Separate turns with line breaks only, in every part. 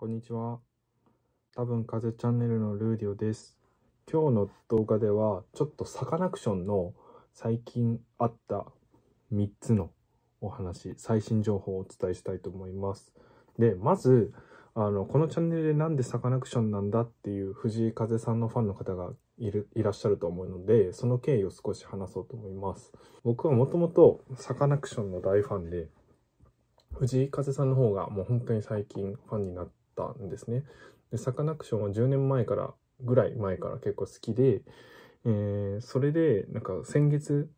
こんにちは。多分風チャンネルのルーディオです。今日の動画では、ちょっとサカナクションの最近あった3つのお話、最新情報をお伝えしたいと思います。で、まず、あの、このチャンネルでなんでサカナクションなんだっていう藤井風さんのファンの方がいるいらっしゃると思うので、その経緯を少し話そうと思います。僕はもともとサカナクションの大ファンで、藤井風さんの方がもう本当に最近ファンになって、ったんですね。でサカナクションは10年前からぐらい前から結構好きで、えー、それでなんか先月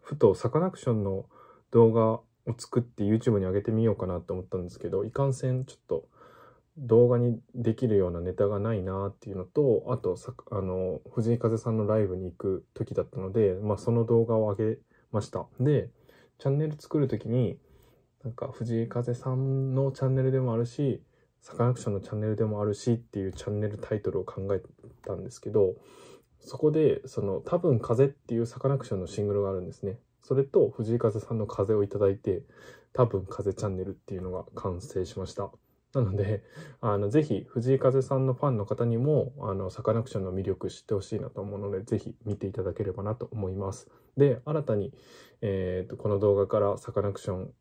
ふとサカナクションの動画を作って YouTube に上げてみようかなと思ったんですけどいかんせんちょっと動画にできるようなネタがないなっていうのとあとさあの藤井風さんのライブに行く時だったので、まあ、その動画を上げましたでチャンネル作る時になんか藤井風さんのチャンネルでもあるしサカナクションのチャンネルでもあるしっていうチャンネルタイトルを考えたんですけど、そこで、その、多分風っていうサカナクションのシングルがあるんですね。それと藤井風さんの風をいただいて、多分風チャンネルっていうのが完成しました。なので、あの、ぜひ、藤井風さんのファンの方にも、あの、サカナクションの魅力知ってほしいなと思うので、ぜひ見ていただければなと思います。で、新たに、えー、と、この動画からサカナクション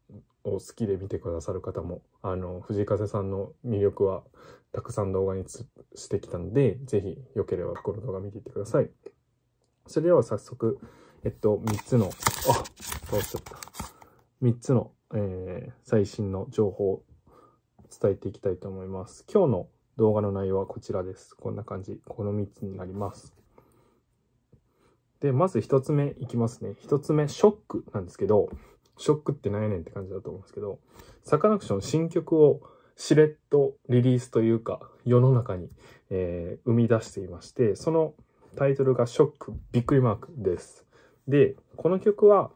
を好きで見てくださる方も、あの、藤井風さんの魅力は、たくさん動画にしてきたので、ぜひ、よければ、この動画見ていってください。それでは早速、えっと、3つの、あ、通しちゃった。3つの、えー、最新の情報伝えていきたいと思います。今日の動画の内容はこちらです。こんな感じ。この3つになります。で、まず1つ目いきますね。1つ目、ショックなんですけど、ショックって何やねんって感じだと思うんですけど、サカナクション新曲をしれっとリリースというか、世の中に、えー、生み出していまして、そのタイトルがショック、びっくりマークです。で、この曲は、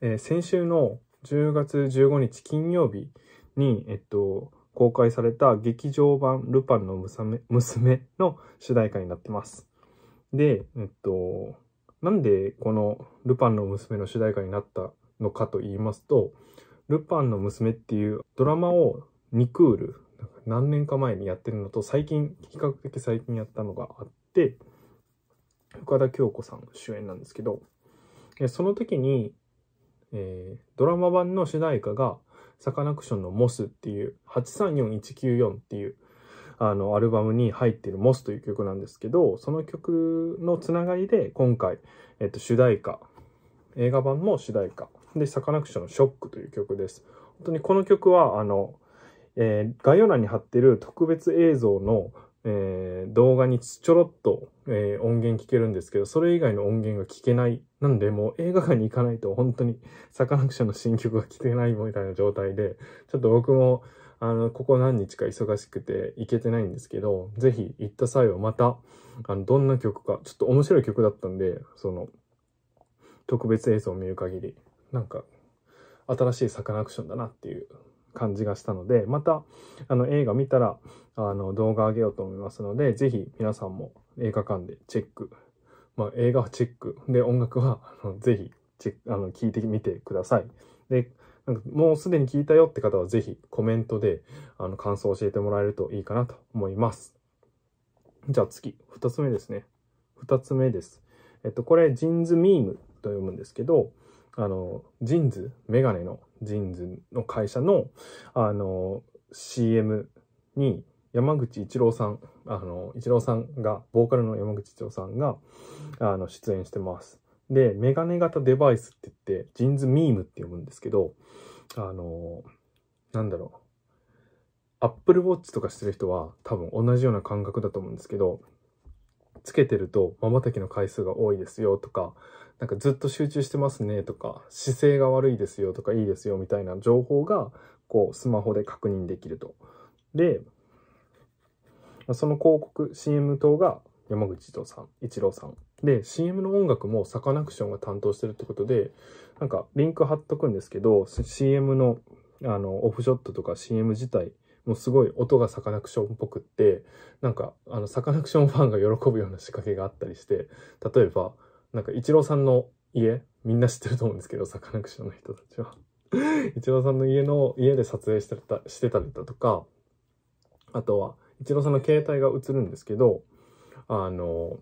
えー、先週の10月15日金曜日に、えっと、公開された劇場版ルパンの娘娘の主題歌になってます。で、えっと、なんでこのルパンの娘の主題歌になったのかと言いますと、ルパンの娘っていうドラマをニクール、何年か前にやってるのと最近、比較的最近やったのがあって、深田恭子さん主演なんですけど、その時に、えー、ドラマ版の主題歌がサカナクションのモスっていう、834194っていう、あの、アルバムに入っているモスという曲なんですけど、その曲のつながりで、今回、えっと、主題歌、映画版も主題歌、で、サカナクションのショックという曲です。本当にこの曲は、あの、えー、概要欄に貼ってる特別映像のえー、動画にちょろっと、えー、音源聞けるんですけど、それ以外の音源が聞けない。なんで、もう映画館に行かないと本当にサカナクションの新曲が聞けないみたいな状態で、ちょっと僕も、あの、ここ何日か忙しくて行けてないんですけど、ぜひ行った際はまた、あの、どんな曲か、ちょっと面白い曲だったんで、その、特別映像を見る限り、なんか、新しいサカナクションだなっていう感じがしたので、また、あの、映画見たら、あの、動画あげようと思いますので、ぜひ皆さんも映画館でチェック。まあ、映画はチェック。で、音楽は、あのぜひ、チェック、あの、聞いてみてください。で、なんかもうすでに聞いたよって方は、ぜひコメントで、あの、感想を教えてもらえるといいかなと思います。じゃあ次、二つ目ですね。二つ目です。えっと、これ、ジンズミームと読むんですけど、あの、ジーンズ、メガネのジーンズの会社の、あの、CM に山口一郎さん、あの、一郎さんが、ボーカルの山口一郎さんが、あの、出演してます。で、メガネ型デバイスって言って、ジーンズミームって読むんですけど、あの、なんだろう。Apple Watch とかしてる人は多分同じような感覚だと思うんですけど、つけてると、瞬きの回数が多いですよとか、なんかずっと集中してますねとか、姿勢が悪いですよとか、いいですよみたいな情報が、こう、スマホで確認できると。で、その広告、CM 等が山口伊藤さん、一郎さん。で、CM の音楽もサカナクションが担当してるってことで、なんかリンク貼っとくんですけど、CM のあのオフショットとか CM 自体もうすごい音がサカナクションっぽくって、なんか、あの、サカナクションファンが喜ぶような仕掛けがあったりして、例えば、なんか、イチローさんの家、みんな知ってると思うんですけど、サカナクションの人たちは。イチローさんの家の、家で撮影してた、してたりだとか、あとは、イチローさんの携帯が映るんですけど、あの、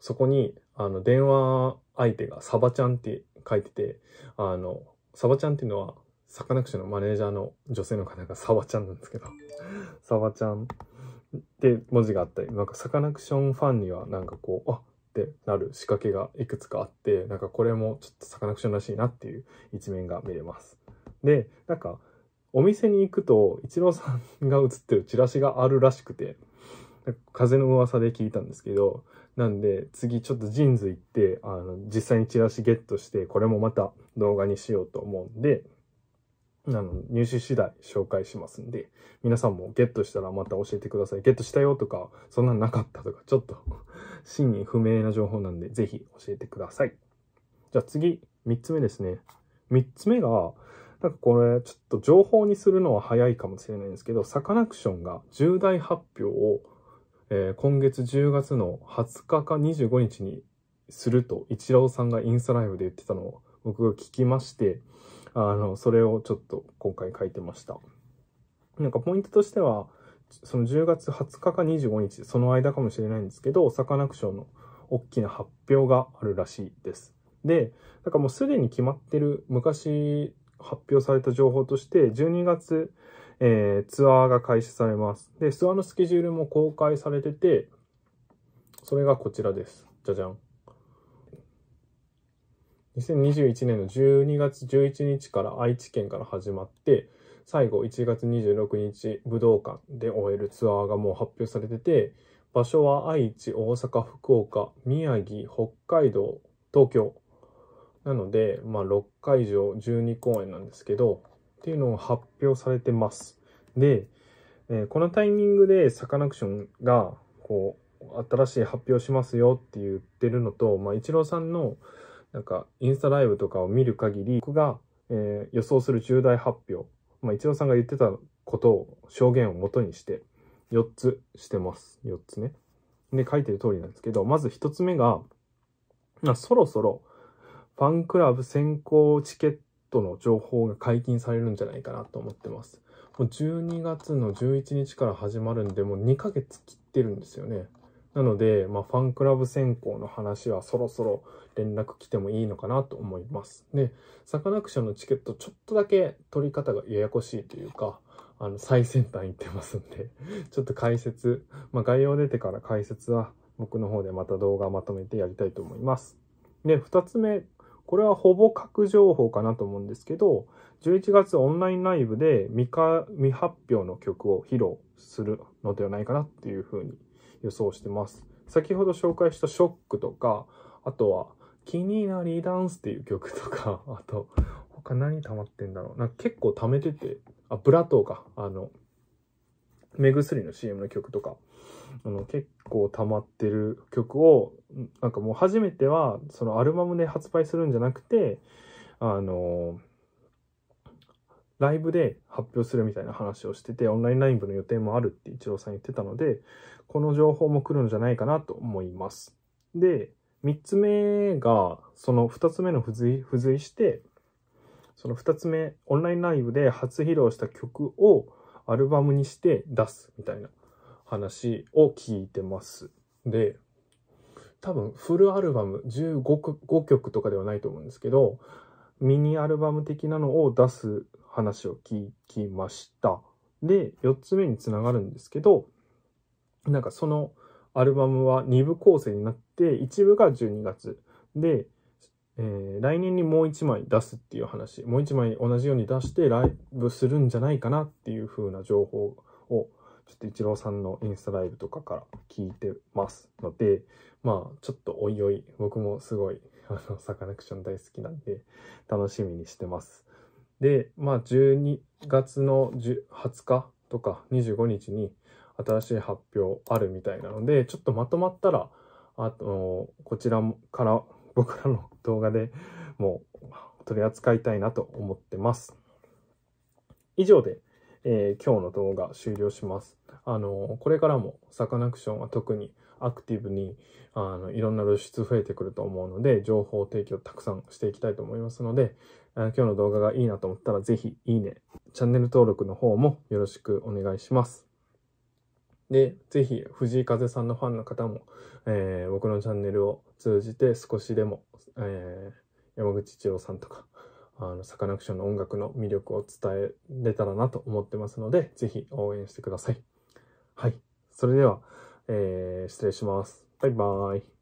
そこに、あの、電話相手がサバちゃんって書いてて、あの、サバちゃんっていうのは、サカナクションのマネージャーの女性の方がサワちゃんなんですけど、サワちゃんって文字があったり、なんかサカナクションファンにはなんかこう、あってなる仕掛けがいくつかあって、なんかこれもちょっとサカナクションらしいなっていう一面が見れます。で、なんかお店に行くと、イチローさんが写ってるチラシがあるらしくて、風の噂で聞いたんですけど、なんで次ちょっとジーンズ行って、あの、実際にチラシゲットして、これもまた動画にしようと思うんで、あの、入手次第紹介しますんで、皆さんもゲットしたらまた教えてください。ゲットしたよとか、そんなんなかったとか、ちょっと真意不明な情報なんで、ぜひ教えてください。じゃあ次、三つ目ですね。三つ目が、なんかこれ、ちょっと情報にするのは早いかもしれないんですけど、サカナクションが重大発表を、えー、今月10月の20日か25日にすると、イチローさんがインスタライブで言ってたのを僕が聞きまして、あの、それをちょっと今回書いてました。なんかポイントとしては、その10月20日か25日、その間かもしれないんですけど、サカナクションの大きな発表があるらしいです。で、なんかもうすでに決まってる昔発表された情報として、12月、えー、ツアーが開始されます。で、ツアーのスケジュールも公開されてて、それがこちらです。じゃじゃん。2021年の12月11日から愛知県から始まって、最後1月26日武道館で終えるツアーがもう発表されてて、場所は愛知、大阪、福岡、宮城、北海道、東京。なので、まあ6会場12公演なんですけど、っていうのを発表されてます。で、えー、このタイミングでサカナクションが、こう、新しい発表しますよって言ってるのと、まあ、イチローさんのなんか、インスタライブとかを見る限り、僕が、えー、予想する重大発表、まあ、一郎さんが言ってたことを、証言を元にして、4つしてます。4つね。で、書いてる通りなんですけど、まず1つ目が、まあ、そろそろ、ファンクラブ先行チケットの情報が解禁されるんじゃないかなと思ってます。もう12月の11日から始まるんで、もう2ヶ月切ってるんですよね。なので、まあ、ファンクラブ選考の話はそろそろ連絡来てもいいのかなと思います。で、サカナクションのチケットちょっとだけ取り方がややこしいというか、あの、最先端行ってますんで ちょっと解説、まあ、概要出てから解説は僕の方でまた動画まとめてやりたいと思います。で、二つ目、これはほぼ核情報かなと思うんですけど、11月オンラインライブで未か未発表の曲を披露するのではないかなっていうふうに予想してます。先ほど紹介したショックとか、あとは気になりダンスっていう曲とか、あと、他何溜まってんだろう。なんか結構溜めてて、あ、ブラトーか。あの、目薬の CM の曲とか、あの、結構溜まってる曲を、なんかもう初めては、そのアルバムで発売するんじゃなくて、あのーライブで発表するみたいな話をしてて、オンラインライブの予定もあるって一郎さん言ってたので、この情報も来るんじゃないかなと思います。で、3つ目が、その2つ目の付随、付随して、その2つ目、オンラインライブで初披露した曲をアルバムにして出すみたいな話を聞いてます。で、多分フルアルバム15曲とかではないと思うんですけど、ミニアルバム的なのを出す話を聞きました。で、4つ目につながるんですけど、なんかそのアルバムは2部構成になって、1部が12月。で、えー、来年にもう1枚出すっていう話、もう1枚同じように出してライブするんじゃないかなっていう風な情報を、ちょっとイチローさんのインスタライブとかから聞いてますので、まあ、ちょっとおいおい、僕もすごい、あの、サカナクション大好きなんで、楽しみにしてます。で、まあ、12月の20日とか25日に新しい発表あるみたいなので、ちょっとまとまったら、あと、こちらから僕らの動画でもう取り扱いたいなと思ってます。以上でえー、今日の動画終了します。あの、これからもサカナクションは特にアクティブに、あの、いろんな露出増えてくると思うので、情報提供たくさんしていきたいと思いますので、今日の動画がいいなと思ったら、ぜひいいね、チャンネル登録の方もよろしくお願いします。で、ぜひ藤井風さんのファンの方も、えー、僕のチャンネルを通じて少しでも、えー、山口一郎さんとか、あの、サカナクションの音楽の魅力を伝えれたらなと思ってますので、ぜひ応援してください。はい。それでは、えー、失礼します。バイバーイ。